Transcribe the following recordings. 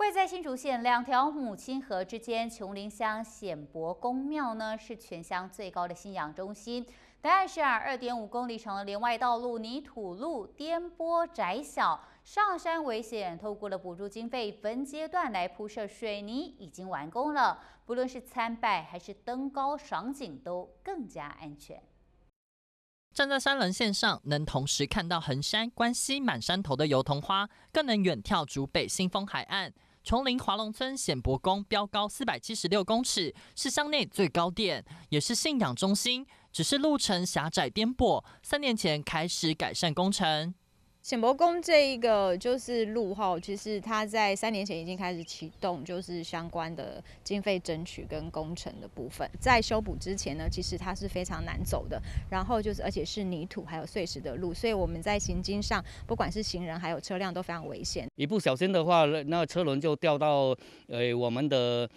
位在新竹县两条母亲河之间，琼林乡显伯公庙呢是全乡最高的信仰中心。答案是啊二点五公里长的连外道路，泥土路颠簸窄小，上山危险。透过了补助经费分阶段来铺设水泥，已经完工了。不论是参拜还是登高赏景，都更加安全。站在山棱线上，能同时看到横山、关西满山头的油桐花，更能远眺竹北新丰海岸。崇林华龙村显博宫，标高四百七十六公尺，是乡内最高点，也是信仰中心。只是路程狭窄颠簸，三年前开始改善工程。显博宫这一个就是路哈，其实它在三年前已经开始启动，就是相关的经费争取跟工程的部分。在修补之前呢，其实它是非常难走的，然后就是而且是泥土还有碎石的路，所以我们在行经上，不管是行人还有车辆都非常危险。一不小心的话，那车轮就掉到呃我们的。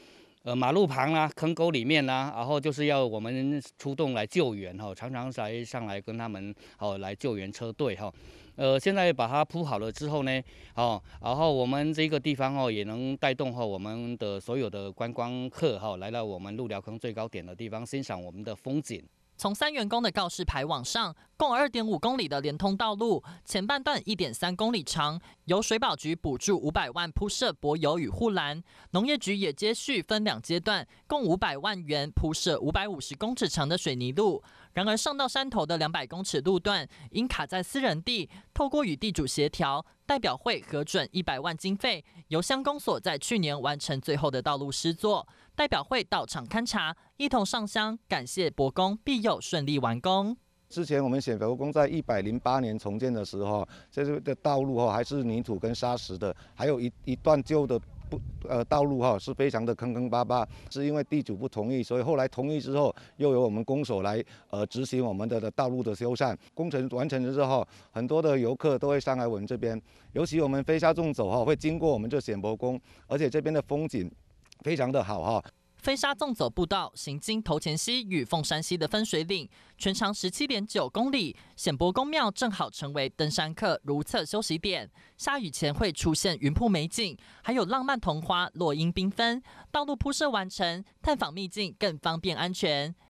呃，马路旁啦，坑沟里面啦，然后就是要我们出动来救援哈，常常来上来跟他们哦来救援车队哈。呃，现在把它铺好了之后呢，哦，然后我们这个地方哦也能带动哈我们的所有的观光客哈来到我们鹿寮坑最高点的地方欣赏我们的风景。从三元宫的告示牌往上。共二点五公里的连通道路，前半段一点三公里长，由水保局补助五百万铺设柏油与护栏。农业局也接续分两阶段，共五百万元铺设五百五十公尺长的水泥路。然而，上到山头的两百公尺路段因卡在私人地，透过与地主协调，代表会核准一百万经费。由乡公所在去年完成最后的道路施作，代表会到场勘查，一同上香感谢伯公庇佑，顺利完工。之前我们显佛宫在一百零八年重建的时候，这边的道路哈还是泥土跟沙石的，还有一一段旧的不呃道路哈是非常的坑坑巴巴。是因为地主不同意，所以后来同意之后，又有我们工所来呃执行我们的道路的修缮。工程完成之后，很多的游客都会上来我们这边，尤其我们飞沙纵走哈会经过我们这显博宫，而且这边的风景非常的好哈。飞沙纵走步道行经头前溪与凤山溪的分水岭，全长十七点九公里。显博公庙正好成为登山客如厕休息点。下雨前会出现云瀑美景，还有浪漫桐花落英缤纷。道路铺设完成，探访秘境更方便安全。